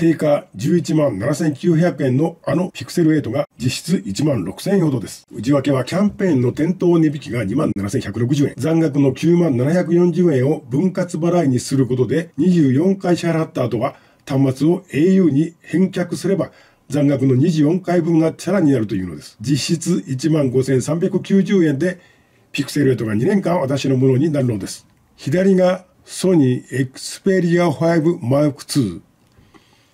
定価11万7900円のあのピクセル8が実質1万6000円ほどです。内訳はキャンペーンの店頭値引きが2万7160円、残額の9万740円を分割払いにすることで24回支払った後は端末を au に返却すれば残額の24回分がチャラになるというのです。実質1万5390円でピクセル8が2年間私のものになるのです。左がソニー Xperia 5 Mark II。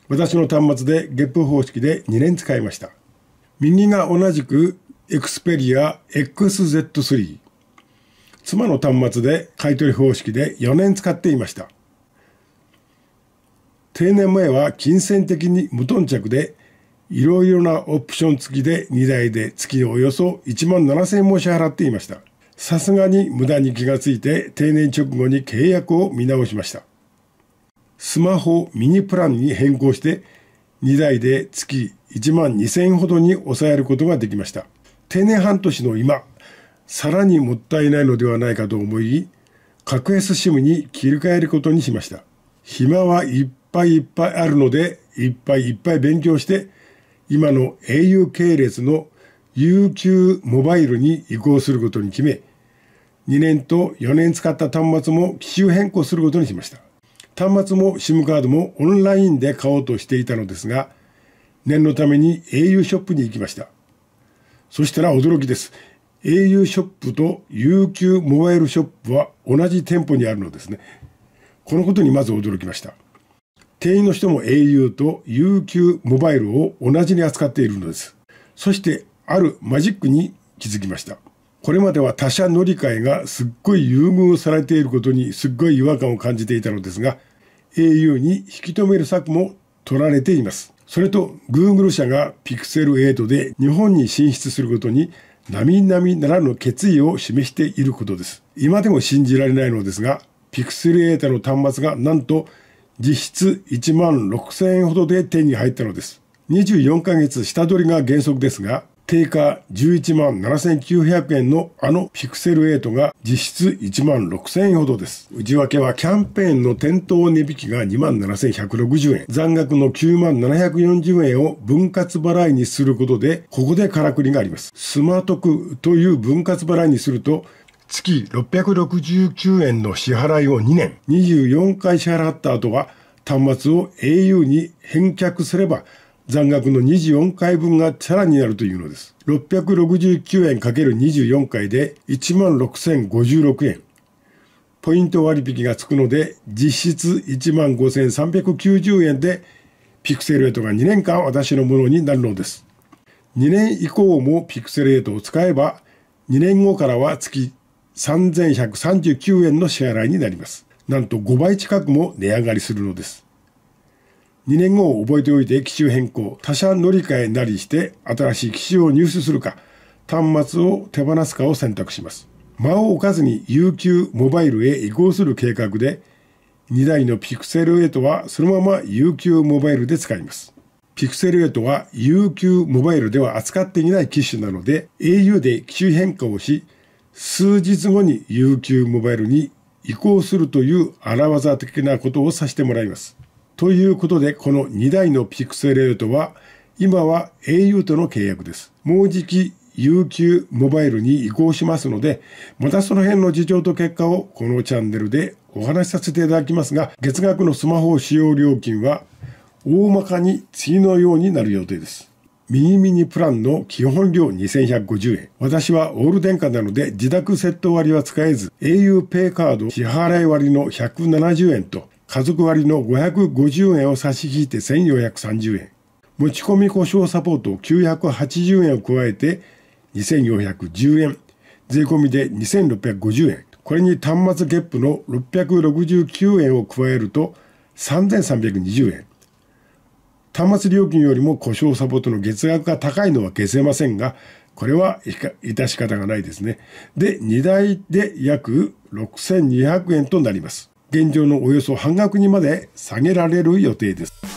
私の端末でゲップ方式で2年使いました。右が同じく Xperia XZ3。妻の端末で買い取り方式で4年使っていました。定年前は金銭的に無頓着で、いろいろなオプション付きで2台で月およそ1万7000円も支払っていました。さすがに無駄に気がついて定年直後に契約を見直しました。スマホミニプランに変更して2台で月1万2000円ほどに抑えることができました。定年半年の今、さらにもったいないのではないかと思い、格安 SIM に切り替えることにしました。暇はいっぱいいっぱいあるので、いっぱいいっぱい勉強して、今の au 系列の UQ モバイルに移行することに決め、2年と4年使った端末も機種変更することにしました。端末も SIM カードもオンラインで買おうとしていたのですが、念のために au ショップに行きました。そしたら驚きです。au ショップと UQ モバイルショップは同じ店舗にあるのですね。このことにまず驚きました。店員の人も au と UQ モバイルを同じに扱っているのです。そしてあるマジックに気づきました。これまでは他社乗り換えがすっごい優遇されていることにすっごい違和感を感じていたのですが、au に引き止める策も取られています。それと Google 社が Pixel8 で日本に進出することに並々ならぬ決意を示していることです。今でも信じられないのですが、Pixel8 の端末がなんと実質1万6000円ほどで手に入ったのです。24ヶ月下取りが原則ですが、定価11万7900円のあのピクセル8が実質1万6000円ほどです。内訳はキャンペーンの店頭値引きが2万7160円、残額の9万740円を分割払いにすることで、ここでからくりがあります。スマートクという分割払いにすると、月669円の支払いを2年、24回支払った後は、端末を au に返却すれば、残額の24回分がチャラになるというのです。669円 ×24 回で16,056円。ポイント割引がつくので、実質15,390円で、ピクセル8が2年間私のものになるのです。2年以降もピクセル8を使えば、2年後からは月3139円の支払いになります。なんと5倍近くも値上がりするのです。2年後を覚えておいて機種変更、他社乗り換えなりして新しい機種を入手するか、端末を手放すかを選択します。間を置かずに UQ モバイルへ移行する計画で、2台の Pixel 8はそのまま UQ モバイルで使います。Pixel 8は UQ モバイルでは扱っていない機種なので、au で機種変更をし、数日後に UQ モバイルに移行するという荒技的なことをさせてもらいます。ということで、この2台のピクセル8は、今は au との契約です。もうじき UQ モバイルに移行しますので、またその辺の事情と結果をこのチャンネルでお話しさせていただきますが、月額のスマホ使用料金は大まかに次のようになる予定です。ミニミニプランの基本料2150円。私はオール電化なので自宅セット割は使えず、au ペイカード支払い割の170円と家族割の550円を差し引いて1430円、持ち込み故障サポート980円を加えて2410円、税込みで2650円、これに端末ゲップの669円を加えると3320円。端末料金よりも故障サポートの月額が高いのは消せませんが、これは致し方がないですね。で、2台で約6200円となります。現状のおよそ半額にまで下げられる予定です。